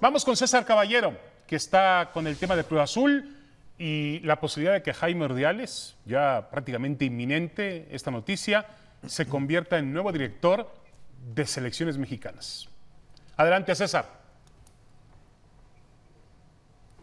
Vamos con César Caballero, que está con el tema de Prueba Azul y la posibilidad de que Jaime Ordiales, ya prácticamente inminente esta noticia, se convierta en nuevo director de selecciones mexicanas. Adelante, César.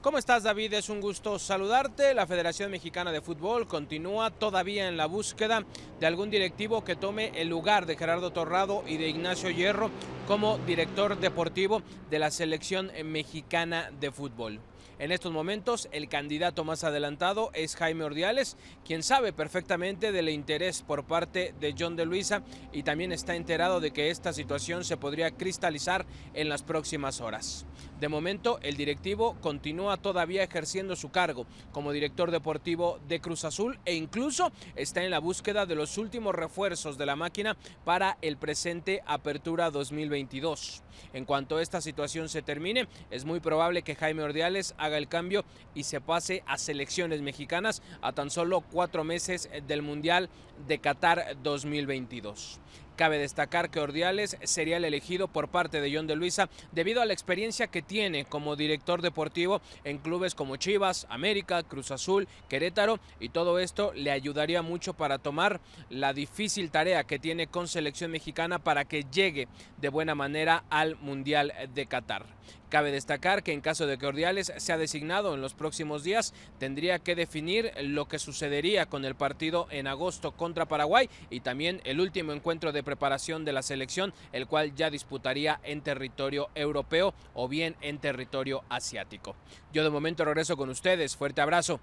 ¿Cómo estás David? Es un gusto saludarte. La Federación Mexicana de Fútbol continúa todavía en la búsqueda de algún directivo que tome el lugar de Gerardo Torrado y de Ignacio Hierro como director deportivo de la selección mexicana de fútbol. En estos momentos, el candidato más adelantado es Jaime Ordiales, quien sabe perfectamente del interés por parte de John de Luisa y también está enterado de que esta situación se podría cristalizar en las próximas horas. De momento, el directivo continúa todavía ejerciendo su cargo como director deportivo de Cruz Azul e incluso está en la búsqueda de los últimos refuerzos de la máquina para el presente Apertura 2022. En cuanto esta situación se termine, es muy probable que Jaime Ordiales haga el cambio y se pase a selecciones mexicanas a tan solo cuatro meses del Mundial de Qatar 2022. Cabe destacar que Ordiales sería el elegido por parte de John de Luisa debido a la experiencia que tiene como director deportivo en clubes como Chivas, América, Cruz Azul, Querétaro y todo esto le ayudaría mucho para tomar la difícil tarea que tiene con selección mexicana para que llegue de buena manera al Mundial de Qatar. Cabe destacar que en caso de que Ordiales sea designado en los próximos días, tendría que definir lo que sucedería con el partido en agosto contra Paraguay y también el último encuentro de preparación de la selección, el cual ya disputaría en territorio europeo o bien en territorio asiático. Yo de momento regreso con ustedes. Fuerte abrazo.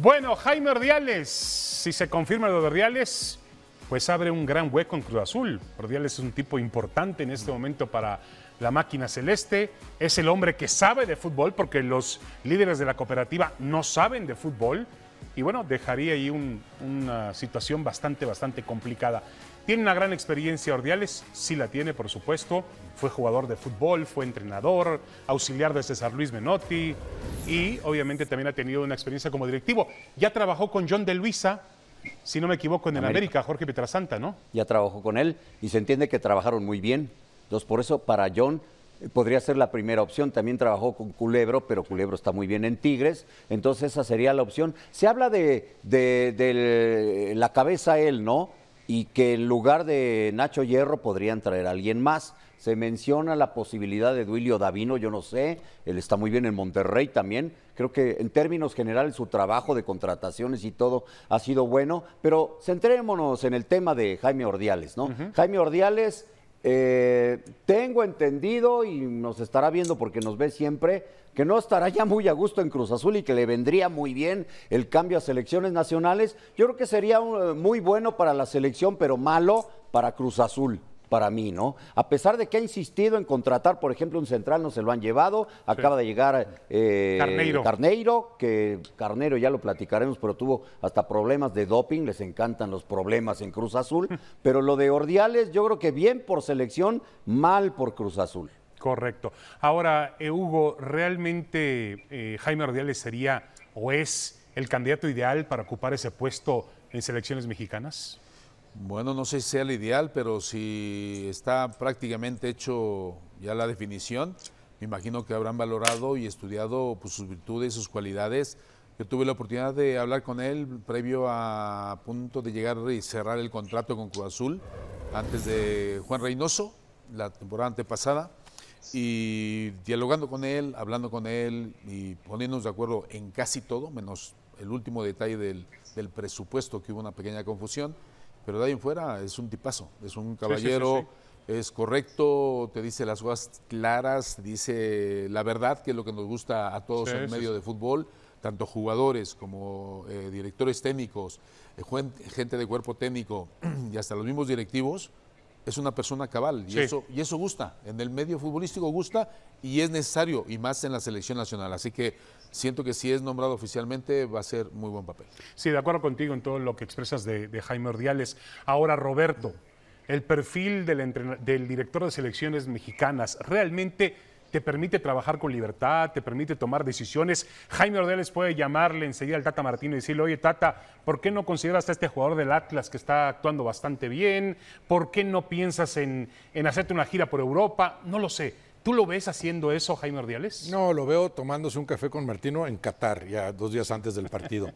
Bueno, Jaime Ordiales, si se confirma lo de Ordiales, pues abre un gran hueco en Cruz Azul. Ordiales es un tipo importante en este momento para la máquina celeste. Es el hombre que sabe de fútbol porque los líderes de la cooperativa no saben de fútbol. Y bueno, dejaría ahí una situación bastante, bastante complicada. Tiene una gran experiencia Ordiales, sí la tiene, por supuesto. Fue jugador de fútbol, fue entrenador, auxiliar de César Luis Menotti y obviamente también ha tenido una experiencia como directivo. Ya trabajó con John de Luisa, si no me equivoco, en el América, Jorge Petrasanta, ¿no? Ya trabajó con él y se entiende que trabajaron muy bien. Entonces, por eso para John eh, podría ser la primera opción. También trabajó con Culebro, pero Culebro está muy bien en Tigres, entonces esa sería la opción. Se habla de, de, de la cabeza él, ¿no? y que en lugar de Nacho Hierro podrían traer a alguien más. Se menciona la posibilidad de Duilio Davino, yo no sé, él está muy bien en Monterrey también. Creo que en términos generales su trabajo de contrataciones y todo ha sido bueno, pero centrémonos en el tema de Jaime Ordiales, ¿no? Jaime Ordiales eh, tengo entendido y nos estará viendo porque nos ve siempre que no estará ya muy a gusto en Cruz Azul y que le vendría muy bien el cambio a selecciones nacionales. Yo creo que sería eh, muy bueno para la selección, pero malo para Cruz Azul para mí, ¿no? A pesar de que ha insistido en contratar, por ejemplo, un central, no se lo han llevado. Acaba de llegar eh, Carneiro. que Carneiro ya lo platicaremos, pero tuvo hasta problemas de doping. Les encantan los problemas en Cruz Azul. pero lo de Ordiales, yo creo que bien por selección, mal por Cruz Azul. Correcto. Ahora, eh, Hugo, ¿realmente eh, Jaime Ordiales sería o es el candidato ideal para ocupar ese puesto en selecciones mexicanas? Bueno, no sé si sea el ideal, pero si está prácticamente hecho ya la definición, me imagino que habrán valorado y estudiado pues, sus virtudes, sus cualidades. Yo tuve la oportunidad de hablar con él previo a punto de llegar y cerrar el contrato con Cruz Azul, antes de Juan Reynoso, la temporada antepasada, y dialogando con él, hablando con él y poniéndonos de acuerdo en casi todo, menos el último detalle del presupuesto, que hubo una pequeña confusión pero de ahí en fuera es un tipazo, es un caballero, es correcto, te dice las cosas claras, dice la verdad, que es lo que nos gusta a todos en medio de fútbol, tanto jugadores como eh, directores técnicos, eh, gente de cuerpo técnico y hasta los mismos directivos es una persona cabal y, eso, y eso gusta, en el medio futbolístico gusta y es necesario y más en la selección nacional. Así que siento que si es nombrado oficialmente va a ser muy buen papel. Sí, de acuerdo contigo en todo lo que expresas de, Jaime Ordiales. Ahora, Roberto, el perfil del director de selecciones mexicanas realmente te permite trabajar con libertad, te permite tomar decisiones. Jaime Ordiales puede llamarle enseguida al Tata Martino y decirle, oye Tata, ¿por qué no consideras a este jugador del Atlas que está actuando bastante bien? ¿Por qué no piensas en, en hacerte una gira por Europa? No lo sé. ¿Tú lo ves haciendo eso, Jaime Ordiales? No, lo veo tomándose un café con Martino en Qatar, ya dos días antes del partido.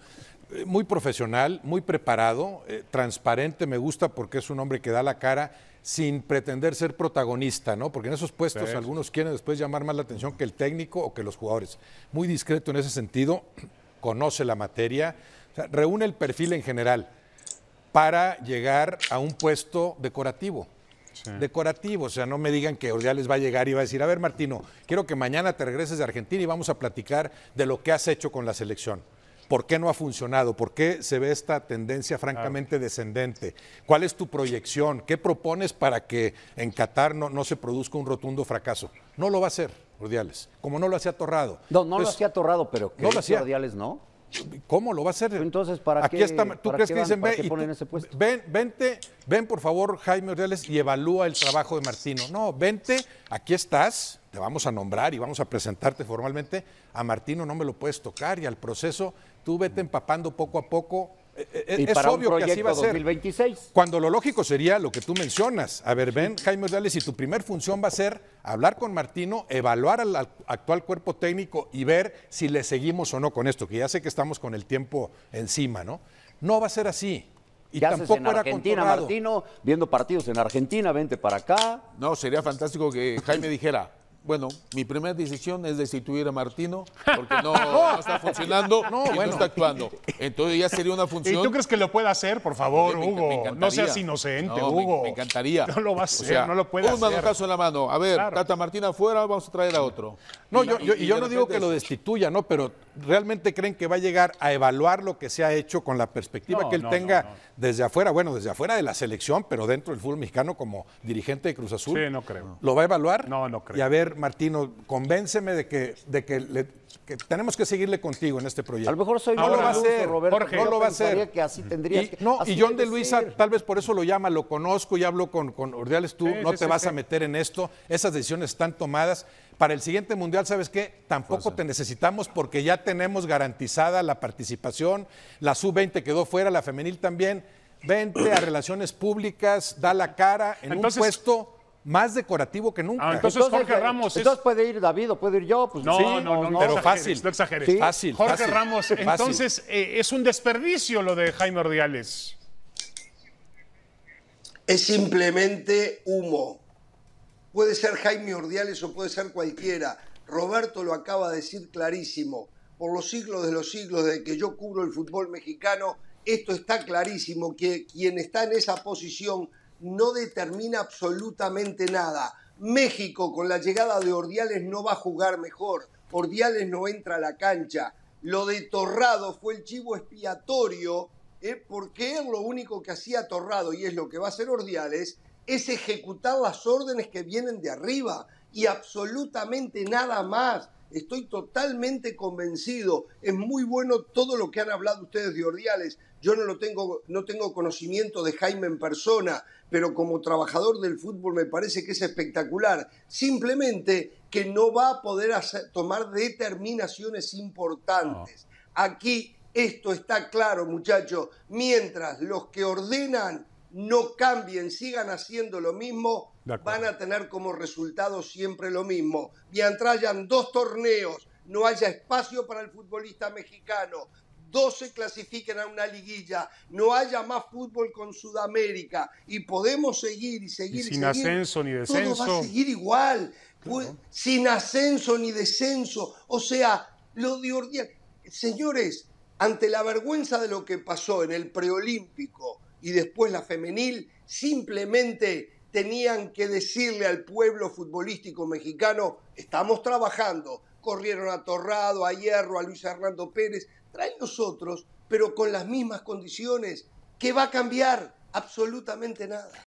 Eh, muy profesional, muy preparado, eh, transparente, me gusta porque es un hombre que da la cara sin pretender ser protagonista, ¿no? Porque en esos puestos algunos quieren después llamar más la atención que el técnico o que los jugadores. Muy discreto en ese sentido, conoce la materia, reúne el perfil en general para llegar a un puesto decorativo. decorativo. O sea, no me digan que Ordiales va a llegar y va a decir, a ver, Martino, quiero que mañana te regreses de Argentina y vamos a platicar de lo que has hecho con la selección. ¿Por qué no ha funcionado? ¿Por qué se ve esta tendencia francamente descendente? ¿Cuál es tu proyección? ¿Qué propones para que en Qatar no, no se produzca un rotundo fracaso? No lo va a hacer, Ordiales, como no lo hacía Torrado. No, no lo pues, hacía Torrado, pero ¿qué no lo hacía. Ordiales no. ¿Cómo lo va a hacer? Entonces, ¿para Aquí qué? ¿Tú crees que dicen, ven, ese puesto? ven, vente, ven por favor, Jaime Ordiales, y evalúa el trabajo de Martino? No, vente, aquí estás, te vamos a nombrar y vamos a presentarte formalmente, a Martino no me lo puedes tocar y al proceso tú vete empapando poco a poco. E, e, e, es obvio que así va a ser. Cuando lo lógico sería lo que tú mencionas. A ver, ven, Jaime Ordiales, si tu primer función va a ser hablar con Martino, evaluar al actual cuerpo técnico y ver si le seguimos o no con esto, que ya sé que estamos con el tiempo encima, ¿no? No va a ser así. Y tampoco Argentina, Martino? Viendo partidos en Argentina, vente para acá. No, sería fantástico que Jaime dijera, bueno, mi primera decisión es destituir a Martino porque no, está funcionando no, y no está actuando. Entonces ya sería una función. ¿Y tú crees que lo pueda hacer? Por favor, Hugo. no seas inocente, Hugo. Me, encantaría. No lo va a hacer, no lo puede hacer. Un caso en la mano. A ver, Tata Martina afuera, vamos a traer a otro. No, yo, y yo no digo que lo destituya, ¿no? Pero ¿realmente creen que va a llegar a evaluar lo que se ha hecho con la perspectiva que él tenga desde afuera? Bueno, desde afuera de la selección, pero dentro del fútbol mexicano como dirigente de Cruz Azul. Sí, no creo. ¿Lo va a evaluar? No, no creo. Y a ver Martino, convénceme de que, de que, tenemos que seguirle contigo en este proyecto. A lo mejor soy no lo va a hacer, Roberto, no lo va a hacer. y, no, y John de Luisa, tal vez por eso lo llama, lo conozco y hablo con, con tú no te vas a meter en esto, esas decisiones están tomadas. Para el siguiente mundial, ¿sabes qué? Tampoco te necesitamos porque ya tenemos garantizada la participación, la sub-20 quedó fuera, la femenil también. Vente a relaciones públicas, da la cara en un puesto más decorativo que nunca. Ah, entonces, Jorge eh, Ramos. Entonces puede ir David o puede ir yo. Pues, no, no, no, pero fácil. No exageres. Fácil. Jorge Ramos, entonces eh, es un desperdicio lo de Jaime Ordiales. Es simplemente humo. Puede ser Jaime Ordiales o puede ser cualquiera. Roberto lo acaba de decir clarísimo. Por los siglos de los siglos de que yo cubro el fútbol mexicano, esto está clarísimo, que quien está en esa posición no determina absolutamente nada. México con la llegada de Ordiales no va a jugar mejor. Ordiales no entra a la cancha. Lo de Torrado fue el chivo expiatorio ¿eh? porque lo único que hacía Torrado y es lo que va a hacer Ordiales es ejecutar las órdenes que vienen de arriba y absolutamente nada más. Estoy totalmente convencido. Es muy bueno todo lo que han hablado ustedes de Ordiales. Yo no lo tengo, no tengo conocimiento de Jaime en persona, pero como trabajador del fútbol me parece que es espectacular. Simplemente que no va a poder tomar determinaciones importantes. Aquí esto está claro, muchachos. Mientras los que ordenan no cambien, sigan haciendo lo mismo, van a tener como resultado siempre lo mismo. Mientras hayan dos torneos, no haya espacio para el futbolista mexicano, 12 clasifiquen a una liguilla, no haya más fútbol con Sudamérica y podemos seguir y seguir. Y sin ascenso ni descenso. Todo va a seguir igual, pues, sin ascenso ni descenso. O sea, lo de Señores, ante la vergüenza de lo que pasó en el preolímpico y después la femenil, simplemente tenían que decirle al pueblo futbolístico mexicano, estamos trabajando, corrieron a Torrado, a Hierro, a Luis Hernando Pérez, traen nosotros, pero con las mismas condiciones, que va a cambiar absolutamente nada.